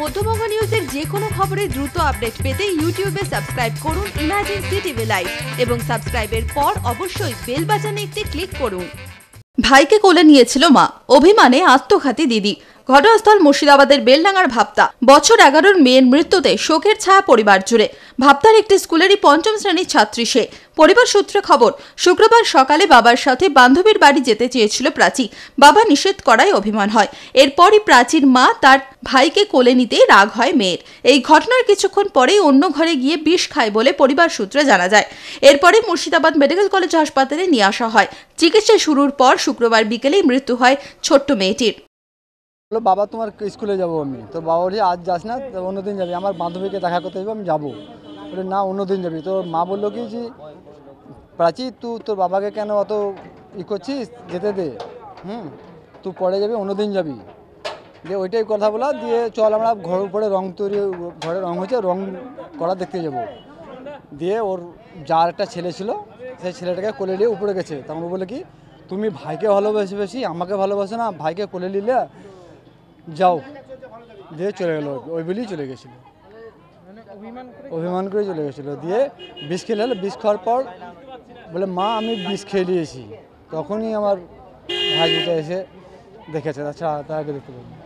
মধ্যবঙ্গ নিউজের যে কোনো খবরের দ্রুত আপডেট পেতে ইউটিউবে সাবস্ক্রাইব করুন ইমাজিন সিটিভি লাইভ এবং সাবস্ক্রাইবের পর অবশ্যই বেল বাজানে একটি ক্লিক করুন ভাইকে কোলে নিয়েছিল মা অভিমানে আত্মঘাতী দিদি ঘটনাস্থল মুর্শিদাবাদের বেলডাঙ্গার ভাপ্তা বছর এগারোর মেয়ের মৃত্যুতে শোকের ছায়া পরিবার জুড়ে ভাপ্তার একটি স্কুলেরই পঞ্চম শ্রেণীর ছাত্রী সে পরিবার সূত্রে খবর শুক্রবার সকালে বাবার সাথে বান্ধবীর বাড়ি যেতে চেয়েছিল প্রাচী বাবা নিষেধ করায় অভিমান হয় এরপরই প্রাচীর মা তার ভাইকে কোলে নিতে রাগ হয় মেয়ের এই ঘটনার কিছুক্ষণ পরেই অন্য ঘরে গিয়ে বিষ খায় বলে পরিবার সূত্রে জানা যায় এরপরে মুর্শিদাবাদ মেডিকেল কলেজ হাসপাতালে নিয়ে আসা হয় চিকিৎসা শুরুর পর শুক্রবার বিকেলেই মৃত্যু হয় ছোট্ট মেয়েটির বললো বাবা তোমার স্কুলে যাব আমি তো বাবা বলি আজ যাস না তো অন্যদিন যাবি আমার বান্ধবীকে দেখা করতে যাবো আমি যাবো বলে না অন্যদিন যাবি তো মা বললো কি যে প্রাচী তুই তোর বাবাকে কেন অত ই করছিস যেতে দে হুম তুই পরে যাবি অন্যদিন যাবি দিয়ে ওইটাই কথা বলা দিয়ে চল আমরা ঘর উপরে রং তৈরি ঘরে রং হয়েছে রং করা দেখতে যাব দিয়ে ওর যার একটা ছেলে ছিল সেই ছেলেটাকে কোলে নিয়ে উপরে গেছে তখন বলে কি তুমি ভাইকে ভালোবেসে বেশি আমাকে ভালোবাসো না ভাইকে কোলে নিলে যাও দিয়ে চলে গেলো ওই বলেই চলে গেছিলো অভিমান করে চলে গেছিলো দিয়ে বিষ খেলে বিষ খাওয়ার পর বলে মা আমি বিষ খেয়ে নিয়েছি তখনই আমার ভাইজিটা এসে দেখেছে তাছাড়া তাকে দেখতে পাবো